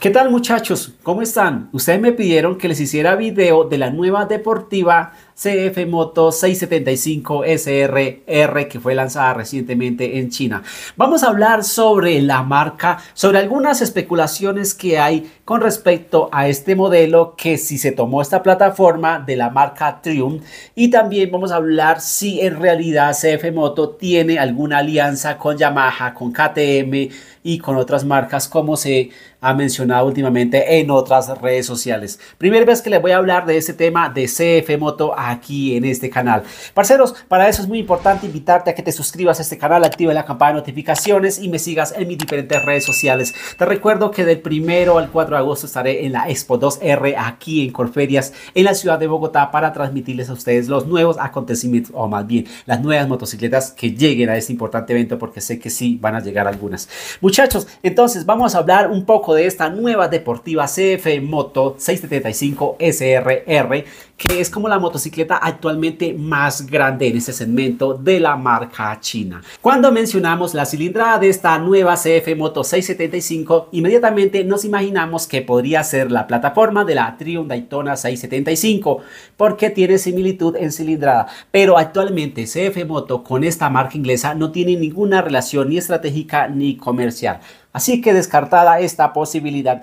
¿Qué tal muchachos? ¿Cómo están? Ustedes me pidieron que les hiciera video de la nueva deportiva CF Moto 675 SRR que fue lanzada recientemente en China. Vamos a hablar sobre la marca, sobre algunas especulaciones que hay con respecto a este modelo que si se tomó esta plataforma de la marca Triumph y también vamos a hablar si en realidad CF Moto tiene alguna alianza con Yamaha, con KTM y con otras marcas como se ha mencionado últimamente en otras redes sociales. Primera vez que les voy a hablar de este tema de CF Moto aquí en este canal. Parceros, para eso es muy importante invitarte a que te suscribas a este canal, activa la campana de notificaciones y me sigas en mis diferentes redes sociales. Te recuerdo que del primero al 4 de agosto estaré en la Expo 2R aquí en Corferias, en la ciudad de Bogotá, para transmitirles a ustedes los nuevos acontecimientos, o más bien, las nuevas motocicletas que lleguen a este importante evento, porque sé que sí van a llegar algunas. Muchachos, entonces vamos a hablar un poco de esta nueva deportiva CF Moto 675 SRR, que es como la motocicleta actualmente más grande en este segmento de la marca china. Cuando mencionamos la cilindrada de esta nueva CF Moto 675, inmediatamente nos imaginamos que podría ser la plataforma de la Triumph Daytona 675, porque tiene similitud en cilindrada, pero actualmente CF Moto con esta marca inglesa no tiene ninguna relación ni estratégica ni comercial. Así que descartada esta posibilidad.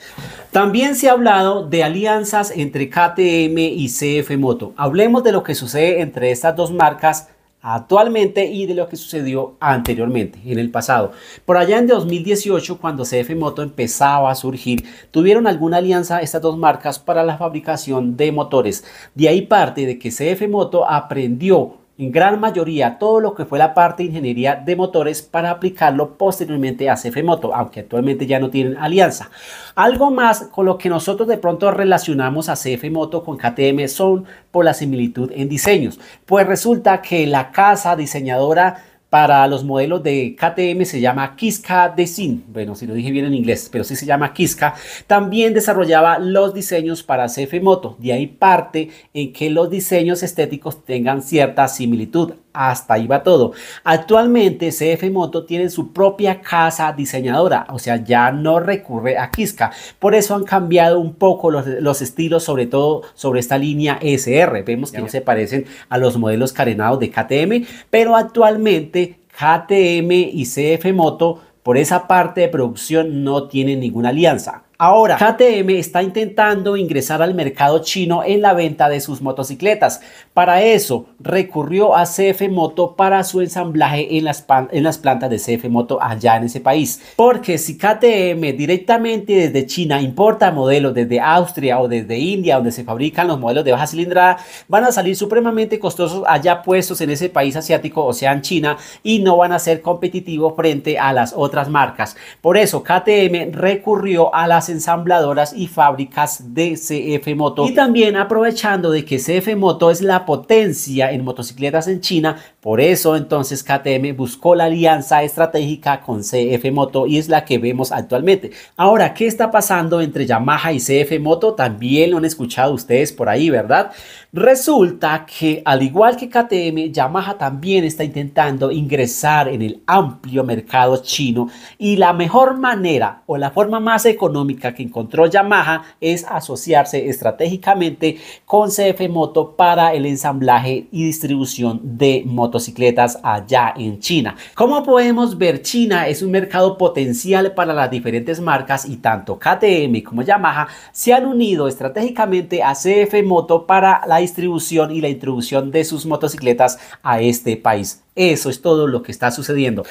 También se ha hablado de alianzas entre KTM y CF Moto. Hablemos de lo que sucede entre estas dos marcas actualmente y de lo que sucedió anteriormente, en el pasado. Por allá en 2018, cuando CF Moto empezaba a surgir, tuvieron alguna alianza estas dos marcas para la fabricación de motores. De ahí parte de que CF Moto aprendió en gran mayoría todo lo que fue la parte de ingeniería de motores para aplicarlo posteriormente a CFMoto, aunque actualmente ya no tienen alianza. Algo más con lo que nosotros de pronto relacionamos a Moto con KTM son por la similitud en diseños, pues resulta que la casa diseñadora para los modelos de KTM se llama Kiska Design, bueno, si lo dije bien en inglés, pero sí se llama Kiska. También desarrollaba los diseños para CF Moto, de ahí parte en que los diseños estéticos tengan cierta similitud hasta ahí va todo. Actualmente CF Moto tiene su propia casa diseñadora, o sea, ya no recurre a Kiska. Por eso han cambiado un poco los, estilos, sobre todo sobre esta línea SR. Vemos que no se parecen a los modelos carenados de KTM, pero actualmente KTM y CF Moto por esa parte de producción no tienen ninguna alianza. Ahora, KTM está intentando ingresar al mercado chino en la venta de sus motocicletas, para eso recurrió a CF Moto para su ensamblaje en las, en las plantas de CF Moto allá en ese país. Porque si KTM directamente desde China importa modelos desde Austria o desde India, donde se fabrican los modelos de baja cilindrada, van a salir supremamente costosos allá puestos en ese país asiático, o sea en China, y no van a ser competitivos frente a las otras marcas. Por eso KTM recurrió a las ensambladoras y fábricas de CF Moto. Y también aprovechando de que CF Moto es la potencia en motocicletas en China por eso entonces KTM buscó la alianza estratégica con CF Moto y es la que vemos actualmente. Ahora, ¿qué está pasando entre Yamaha y CF Moto? También lo han escuchado ustedes por ahí, ¿verdad? Resulta que al igual que KTM, Yamaha también está intentando ingresar en el amplio mercado chino y la mejor manera o la forma más económica que encontró Yamaha es asociarse estratégicamente con CF Moto para el ensamblaje y distribución de motos motocicletas allá en China. Como podemos ver, China es un mercado potencial para las diferentes marcas y tanto KTM como Yamaha se han unido estratégicamente a CF Moto para la distribución y la introducción de sus motocicletas a este país eso es todo lo que está sucediendo.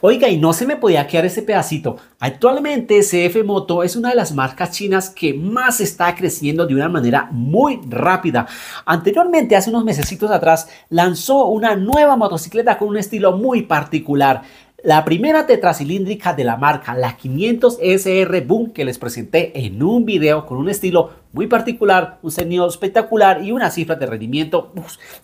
Oiga, y no se me podía quedar ese pedacito. Actualmente CF Moto es una de las marcas chinas que más está creciendo de una manera muy rápida. Anteriormente, hace unos meses atrás, lanzó una nueva motocicleta con un estilo muy particular. La primera tetracilíndrica de la marca, la 500 SR Boom, que les presenté en un video con un estilo muy particular, un sonido espectacular y una cifra de rendimiento.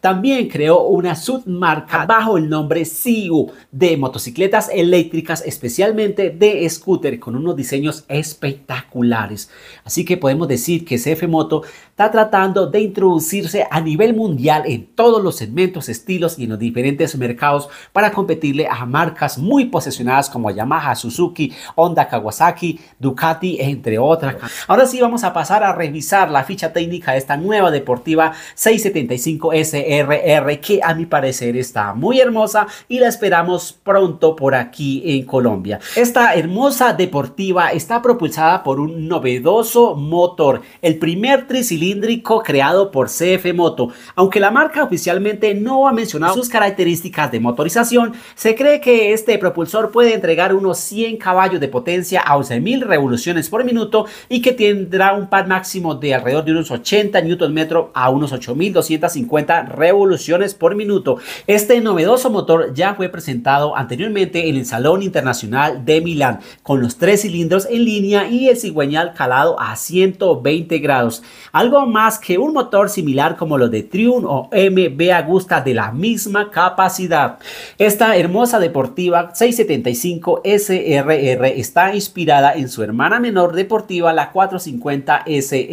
También creó una submarca ah. bajo el nombre Siu de motocicletas eléctricas, especialmente de scooter, con unos diseños espectaculares. Así que podemos decir que CF Moto está tratando de introducirse a nivel mundial en todos los segmentos, estilos y en los diferentes mercados para competirle a marcas muy posesionadas como Yamaha, Suzuki, Honda, Kawasaki, Ducati, entre otras. Ahora sí vamos a pasar a revisar la ficha técnica de esta nueva deportiva 675 SRR que a mi parecer está muy hermosa y la esperamos pronto por aquí en Colombia. Esta hermosa deportiva está propulsada por un novedoso motor, el primer tricilíndrico creado por CF Moto. Aunque la marca oficialmente no ha mencionado sus características de motorización, se cree que este propulsor puede entregar unos 100 caballos de potencia a 11.000 revoluciones por minuto y que tendrá un pad máximo de alrededor de unos 80 Nm a unos 8.250 revoluciones por minuto. Este novedoso motor ya fue presentado anteriormente en el Salón Internacional de Milán con los tres cilindros en línea y el cigüeñal calado a 120 grados. Algo más que un motor similar como los de Triumph o MB Agusta de la misma capacidad. Esta hermosa deportiva 675 SRR está inspirada en su hermana menor deportiva la 450 S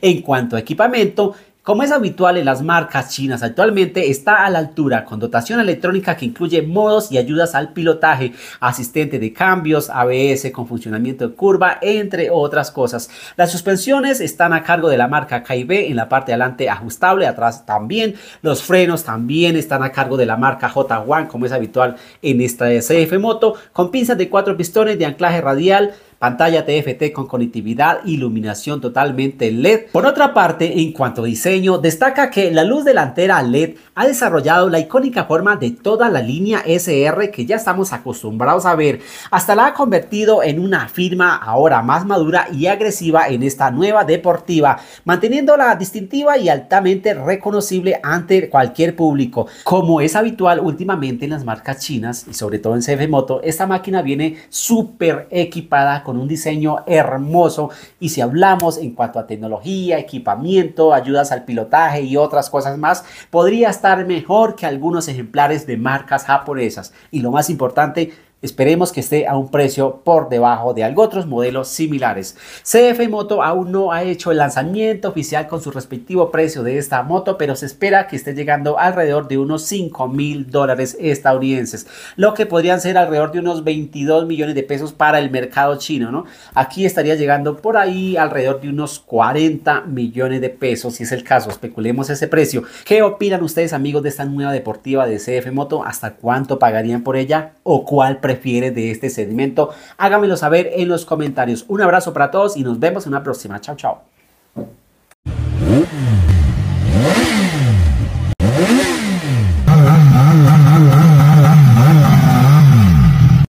en cuanto a equipamiento, como es habitual en las marcas chinas actualmente, está a la altura con dotación electrónica que incluye modos y ayudas al pilotaje, asistente de cambios, ABS con funcionamiento de curva, entre otras cosas. Las suspensiones están a cargo de la marca KIB en la parte de adelante ajustable, atrás también. Los frenos también están a cargo de la marca J1 como es habitual en esta CF Moto, con pinzas de cuatro pistones de anclaje radial pantalla TFT con conectividad, iluminación totalmente LED. Por otra parte, en cuanto a diseño, destaca que la luz delantera LED ha desarrollado la icónica forma de toda la línea SR que ya estamos acostumbrados a ver, hasta la ha convertido en una firma ahora más madura y agresiva en esta nueva deportiva, manteniéndola distintiva y altamente reconocible ante cualquier público. Como es habitual últimamente en las marcas chinas y sobre todo en CF Moto, esta máquina viene súper equipada con un diseño hermoso. Y si hablamos en cuanto a tecnología, equipamiento, ayudas al pilotaje y otras cosas más, podría estar mejor que algunos ejemplares de marcas japonesas. Y lo más importante, Esperemos que esté a un precio por debajo de otros modelos similares. CF Moto aún no ha hecho el lanzamiento oficial con su respectivo precio de esta moto, pero se espera que esté llegando alrededor de unos 5 mil dólares estadounidenses, lo que podrían ser alrededor de unos 22 millones de pesos para el mercado chino, ¿no? Aquí estaría llegando por ahí alrededor de unos 40 millones de pesos, si es el caso, especulemos ese precio. ¿Qué opinan ustedes amigos de esta nueva deportiva de CF Moto? ¿Hasta cuánto pagarían por ella o cuál precio? prefiere de este segmento? Hágamelo saber en los comentarios. Un abrazo para todos y nos vemos en una próxima. Chao, chao.